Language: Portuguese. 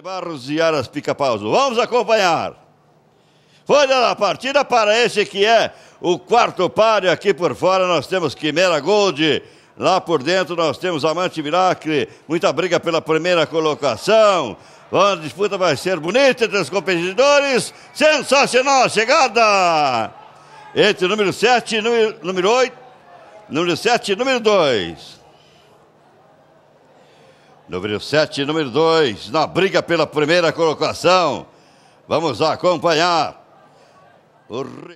Barros e Aras pica pauso. Vamos acompanhar. Olha lá, a partida para esse que é o quarto páreo. Aqui por fora nós temos Quimera Gold. Lá por dentro nós temos Amante Miracle. Muita briga pela primeira colocação. A disputa vai ser bonita entre os competidores. Sensacional a chegada. Entre número 7 e número, número 8. Número 7 e número 2. Número 7 e número 2, na briga pela primeira colocação. Vamos acompanhar. O...